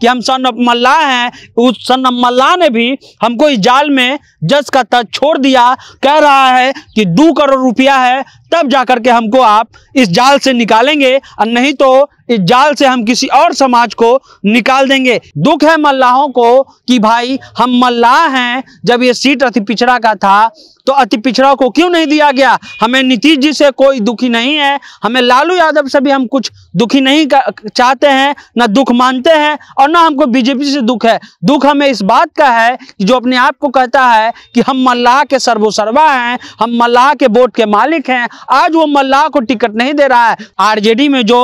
कि हम son of मल्लाह हैं उस सन ऑफ मल्लाह ने भी हमको इस जाल में जस का तज छोड़ दिया कह रहा है कि दो करोड़ रुपया है तब जाकर के हमको आप इस जाल से निकालेंगे और नहीं तो इस जाल से हम किसी और समाज को निकाल देंगे दुख है मल्लाहों को कि भाई हम मल्लाह हैं जब ये सीट अति पिछड़ा का था तो अति पिछड़ा को क्यों नहीं दिया गया हमें नीतीश जी से कोई दुखी नहीं है हमें लालू यादव से भी हम कुछ दुखी नहीं चाहते हैं ना दुख मानते हैं और ना हमको बीजेपी से दुख है दुख हमें इस बात का है कि जो अपने आप को कहता है कि हम मल्लाह के सर्वोसर्वा हैं हम मल्लाह के वोट के मालिक हैं आज वो मल्लाह को टिकट नहीं दे रहा है आरजेडी में जो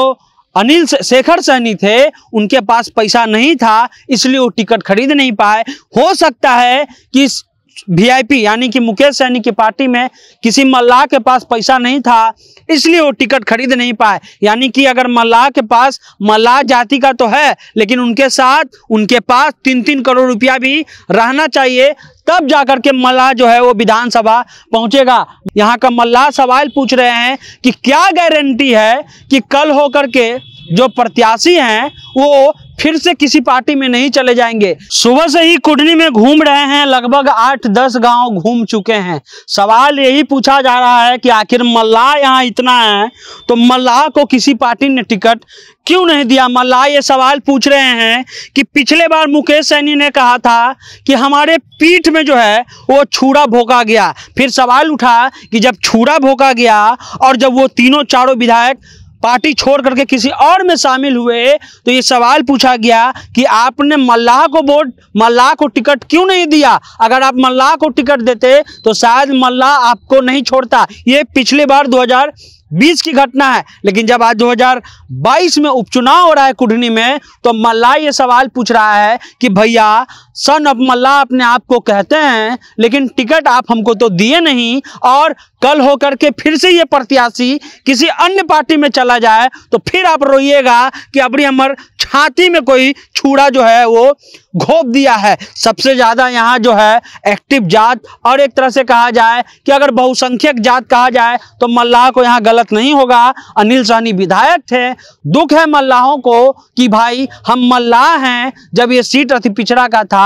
अनिल शेखर सहनी थे उनके पास पैसा नहीं था इसलिए वो टिकट खरीद नहीं पाए हो सकता है कि वीआईपी यानी कि मुकेश सैनी की पार्टी में किसी मल्लाह के पास पैसा नहीं था इसलिए वो टिकट खरीद नहीं पाए यानी कि अगर मल्लाह के पास मल्लाह जाति का तो है लेकिन उनके साथ उनके पास तीन तीन करोड़ रुपया भी रहना चाहिए तब जाकर के मल्लाह जो है वो विधानसभा पहुंचेगा यहाँ का मल्लाह सवाल पूछ रहे हैं कि क्या गारंटी है कि कल होकर के जो प्रत्याशी हैं वो फिर से किसी पार्टी में नहीं चले जाएंगे सुबह से ही कुडनी में घूम रहे हैं लगभग आठ दस गांव घूम चुके हैं सवाल यही पूछा जा रहा है कि आखिर मल्लाह यहाँ इतना है तो मल्लाह को किसी पार्टी ने टिकट क्यों नहीं दिया मल्लाह ये सवाल पूछ रहे हैं कि पिछले बार मुकेश सैनी ने कहा था कि हमारे पीठ में जो है वो छूरा भोंका गया फिर सवाल उठा कि जब छूरा भोंका गया और जब वो तीनों चारों विधायक पार्टी छोड़ करके किसी और में शामिल हुए तो ये सवाल पूछा गया कि आपने मल्लाह को वोट मल्लाह को टिकट क्यों नहीं दिया अगर आप मल्लाह को टिकट देते तो शायद मल्लाह आपको नहीं छोड़ता ये पिछले बार 2020 की घटना है लेकिन जब आज 2022 में उपचुनाव हो रहा है कुढ़नी में तो मल्लाह ये सवाल पूछ रहा है कि भैया सन ऑफ मल्ला अपने आप को कहते हैं लेकिन टिकट आप हमको तो दिए नहीं और कल होकर के फिर से ये प्रत्याशी किसी अन्य पार्टी में चला जाए तो फिर आप रोइएगा कि अपनी हमार छाती में कोई छूड़ा जो है वो घोप दिया है सबसे ज़्यादा यहाँ जो है एक्टिव जात और एक तरह से कहा जाए कि अगर बहुसंख्यक जात कहा जाए तो मल्लाह को यहाँ गलत नहीं होगा अनिल सहनी विधायक थे दुख है मल्लाहों को कि भाई हम मल्लाह हैं जब ये सीट अति पिछड़ा का था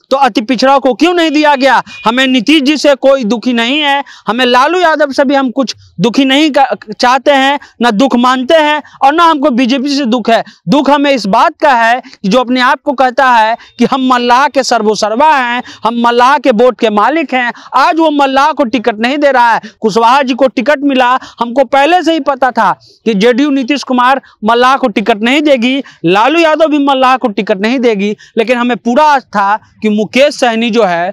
तो अति पिछड़ा को क्यों नहीं दिया गया हमें नीतीश जी से कोई दुखी नहीं है हमें लालू यादव से भी हम कुछ दुखी नहीं चाहते हैं ना दुख मानते हैं और ना हमको बीजेपी से दुख है दुख हमें इस बात का है कि जो अपने आप को कहता है कि हम मल्लाह के सर्वोसर्वा हैं हम मल्लाह के वोट के मालिक हैं आज वो मल्लाह को टिकट नहीं दे रहा है कुशवाहा जी को टिकट मिला हमको पहले से ही पता था कि जेडीयू नीतीश कुमार मल्लाह को टिकट नहीं देगी लालू यादव भी मल्लाह को टिकट नहीं देगी लेकिन हमें पूरा था कि मुकेश सहनी जो है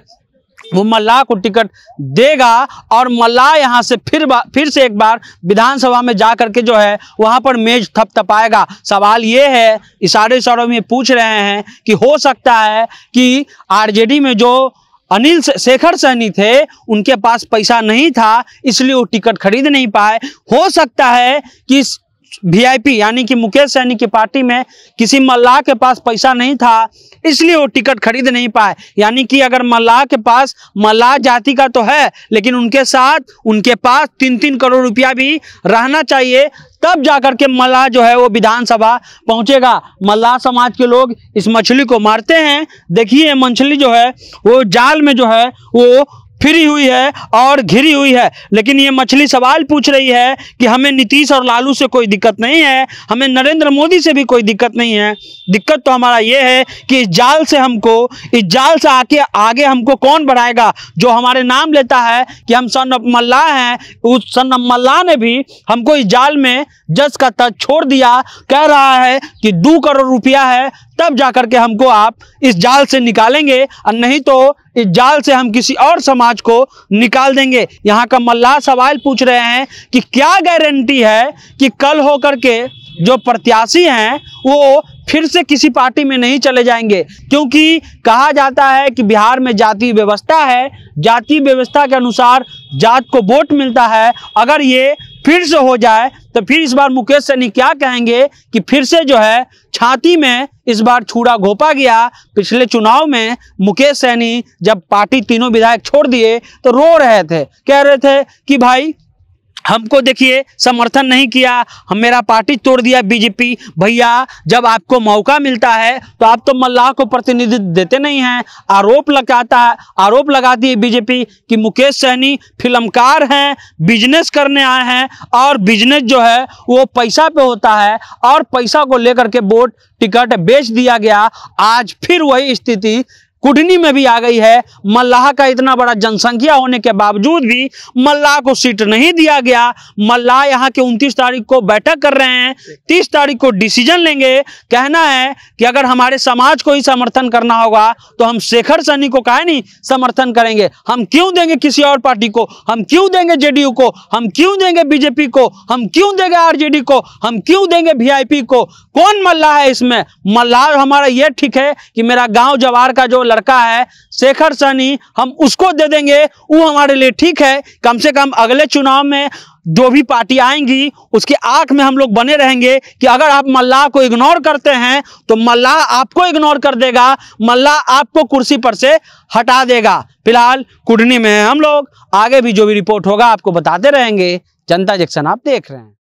वो मल्लाह को टिकट देगा और मल्लाह यहाँ से फिर फिर से एक बार विधानसभा में जा करके जो है वहाँ पर मेज थपथपाएगा सवाल ये है इशारे इशारों में पूछ रहे हैं कि हो सकता है कि आरजेडी में जो अनिल शेखर सहनी थे उनके पास पैसा नहीं था इसलिए वो टिकट खरीद नहीं पाए हो सकता है कि वीआईपी यानी कि मुकेश सैनी की पार्टी में किसी मल्लाह के पास पैसा नहीं था इसलिए वो टिकट खरीद नहीं पाए यानी कि अगर मल्लाह के पास मल्लाह जाति का तो है लेकिन उनके साथ उनके पास तीन तीन करोड़ रुपया भी रहना चाहिए तब जाकर के मल्लाह जो है वो विधानसभा पहुंचेगा मल्लाह समाज के लोग इस मछली को मारते हैं देखिए मछली जो है वो जाल में जो है वो फिरी हुई है और घिरी हुई है लेकिन ये मछली सवाल पूछ रही है कि हमें नीतीश और लालू से कोई दिक्कत नहीं है हमें नरेंद्र मोदी से भी कोई दिक्कत नहीं है दिक्कत तो हमारा ये है कि इस जाल से हमको इस जाल से आके आगे हमको कौन बढ़ाएगा जो हमारे नाम लेता है कि हम सन ऑफ हैं उस सन ऑफ मल्लाह ने भी हमको इस जाल में जस का तज छोड़ दिया कह रहा है कि दो करोड़ रुपया है तब जा करके हमको आप इस जाल से निकालेंगे और नहीं तो इस जाल से हम किसी और समाज को निकाल देंगे यहाँ का मल्ला सवाल पूछ रहे हैं कि क्या गारंटी है कि कल होकर के जो प्रत्याशी हैं वो फिर से किसी पार्टी में नहीं चले जाएंगे क्योंकि कहा जाता है कि बिहार में जाति व्यवस्था है जाति व्यवस्था के अनुसार जात को वोट मिलता है अगर ये फिर से हो जाए तो फिर इस बार मुकेश सैनी क्या कहेंगे कि फिर से जो है छाती में इस बार छूड़ा घोपा गया पिछले चुनाव में मुकेश सैनी जब पार्टी तीनों विधायक छोड़ दिए तो रो रहे थे कह रहे थे कि भाई हमको देखिए समर्थन नहीं किया हम मेरा पार्टी तोड़ दिया बीजेपी भैया जब आपको मौका मिलता है तो आप तो मल्लाह को प्रतिनिधित्व देते नहीं हैं आरोप लगाता है आरोप लगाती है बीजेपी कि मुकेश सहनी फिल्मकार हैं बिजनेस करने आए हैं और बिजनेस जो है वो पैसा पे होता है और पैसा को लेकर के वोट टिकट बेच दिया गया आज फिर वही स्थिति कुडनी में भी आ गई है मल्लाह का इतना बड़ा जनसंख्या होने के बावजूद भी मल्लाह को सीट नहीं दिया गया मल्लाह यहाँ के 29 तारीख को बैठक कर रहे हैं 30 तारीख को डिसीजन लेंगे कहना है कि अगर हमारे समाज को ही समर्थन करना होगा तो हम शेखर सनी को कहे नहीं समर्थन करेंगे हम क्यों देंगे किसी और पार्टी को हम क्यों देंगे जेडीयू को हम क्यों देंगे बीजेपी को हम क्यों देंगे आर को हम क्यों देंगे वी को कौन मल्लाह है इसमें मल्लाह हमारा यह ठीक है कि मेरा गाँव जवाहर का जो लड़का है शेखर सनी हम उसको दे देंगे वो हमारे लिए ठीक है कम से कम अगले चुनाव में जो भी पार्टी आएंगी उसके आंख में हम लोग बने रहेंगे कि अगर आप मल्लाह को इग्नोर करते हैं तो मल्लाह आपको इग्नोर कर देगा मल्लाह आपको कुर्सी पर से हटा देगा फिलहाल कुडनी में हम लोग आगे भी जो भी रिपोर्ट होगा आपको बताते रहेंगे जनता जंक्शन आप देख रहे हैं